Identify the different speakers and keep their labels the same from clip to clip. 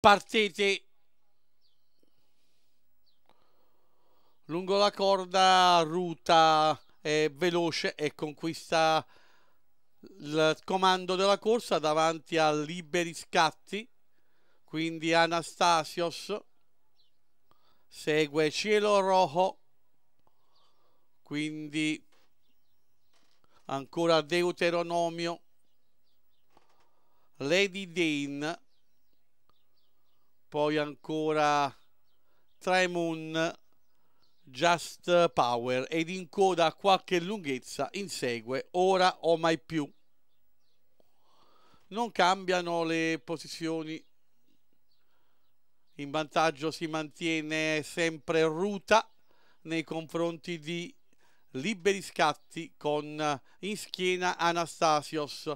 Speaker 1: partite lungo la corda ruta è veloce e conquista il comando della corsa davanti a liberi scatti quindi Anastasios segue Cielo Rojo quindi ancora Deuteronomio Lady Dane poi ancora Tremoon Just Power ed in coda a qualche lunghezza insegue Ora o mai più. Non cambiano le posizioni. In vantaggio si mantiene sempre Ruta nei confronti di liberi scatti con in schiena Anastasios,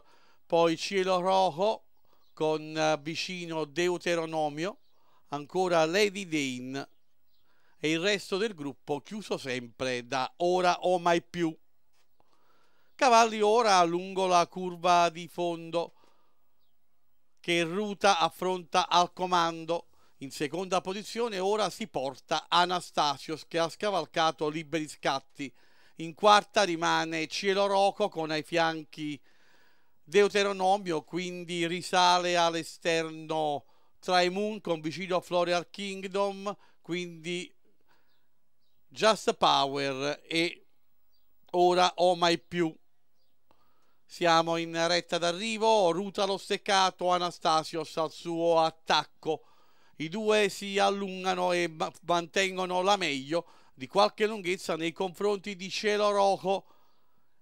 Speaker 1: poi Cielo Rojo con eh, vicino Deuteronomio ancora Lady Dane e il resto del gruppo chiuso sempre da Ora o mai più. Cavalli ora lungo la curva di fondo che Ruta affronta al comando. In seconda posizione ora si porta Anastasios che ha scavalcato liberi scatti. In quarta rimane Cielo Roco con ai fianchi Deuteronomio, quindi risale all'esterno Try Moon con vicino a Floreal Kingdom, quindi Just Power e ora Oh My Più. Siamo in retta d'arrivo, Ruta lo steccato, Anastasios al suo attacco. I due si allungano e mantengono la meglio di qualche lunghezza nei confronti di Cielo Rocco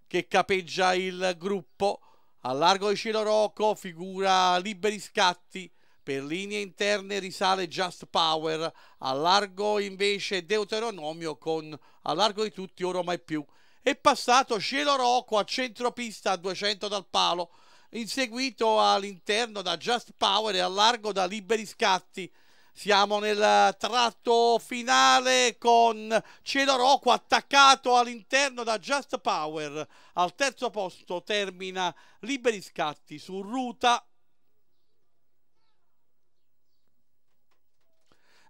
Speaker 1: che capeggia il gruppo. Al largo di Cielo Rocco figura liberi scatti per linee interne risale Just Power, a largo invece Deuteronomio con a largo di tutti ormai più. È passato Cielo Rocco a centropista a 200 dal palo, inseguito all'interno da Just Power e a largo da Liberi Scatti. Siamo nel tratto finale con Cielo Rocco attaccato all'interno da Just Power. Al terzo posto termina Liberi Scatti su ruta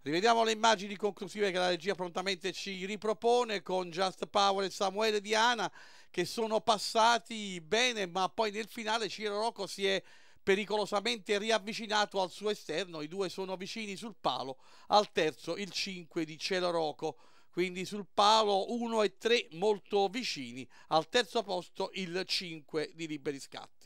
Speaker 1: Rivediamo le immagini conclusive che la regia prontamente ci ripropone con Just Power e Samuele Diana che sono passati bene, ma poi nel finale Ciro Rocco si è pericolosamente riavvicinato al suo esterno, i due sono vicini sul palo, al terzo il 5 di Cielo Rocco, quindi sul palo 1 e 3 molto vicini, al terzo posto il 5 di Liberi Scatti.